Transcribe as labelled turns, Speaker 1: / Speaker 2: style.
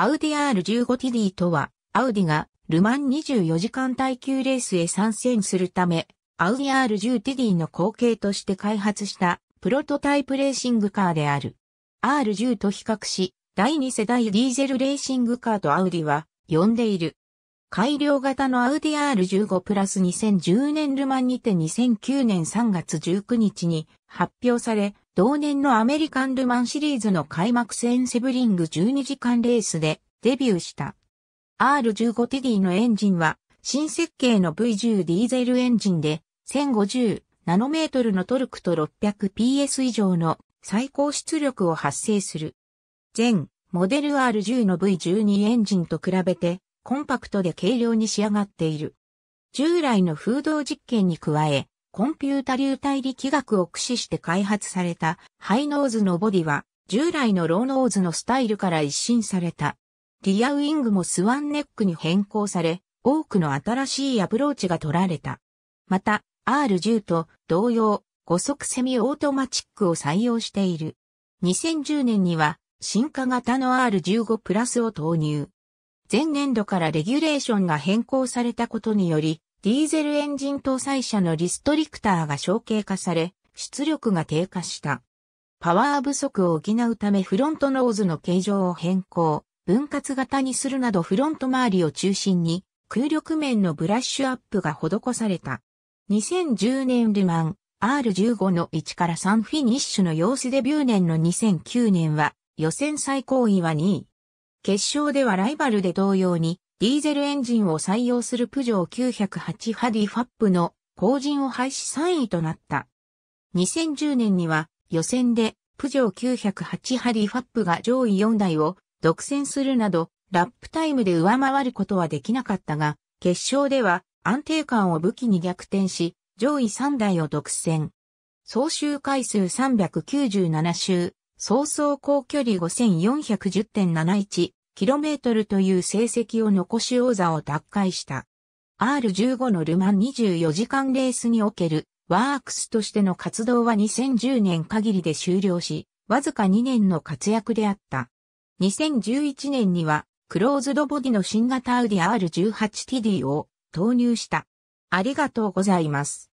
Speaker 1: アウディ R15TD とは、アウディがルマン24時間耐久レースへ参戦するため、アウディ R10TD の後継として開発したプロトタイプレーシングカーである。R10 と比較し、第2世代ディーゼルレーシングカーとアウディは呼んでいる。改良型のアウディ R15 プラス2010年ルマンにて2009年3月19日に発表され、同年のアメリカンルマンシリーズの開幕戦セブリング12時間レースでデビューした。R15TD のエンジンは新設計の V10 ディーゼルエンジンで1050ナノメートルのトルクと 600PS 以上の最高出力を発生する。前モデル R10 の V12 エンジンと比べてコンパクトで軽量に仕上がっている。従来の風洞実験に加え、コンピュータ流体力学を駆使して開発されたハイノーズのボディは従来のローノーズのスタイルから一新された。リアウィングもスワンネックに変更され、多くの新しいアプローチが取られた。また、R10 と同様、5速セミオートマチックを採用している。2010年には進化型の R15 プラスを投入。前年度からレギュレーションが変更されたことにより、ディーゼルエンジン搭載車のリストリクターが小型化され、出力が低下した。パワー不足を補うためフロントノーズの形状を変更、分割型にするなどフロント周りを中心に空力面のブラッシュアップが施された。2010年ルマン R15 の1から3フィニッシュの様子デビュー年の2009年は予選最高位は2位。決勝ではライバルで同様にディーゼルエンジンを採用するプジョー908ハディファップの後陣を廃止3位となった。2010年には予選でプジョー908ハディファップが上位4台を独占するなどラップタイムで上回ることはできなかったが、決勝では安定感を武器に逆転し、上位3台を独占。総周回数397周、総走行距離5410.71、km という成績を残し王座を奪回した。R15 のルマン24時間レースにおけるワークスとしての活動は2010年限りで終了し、わずか2年の活躍であった。2011年には、クローズドボディの新型アウディ R18TD を投入した。ありがとうございます。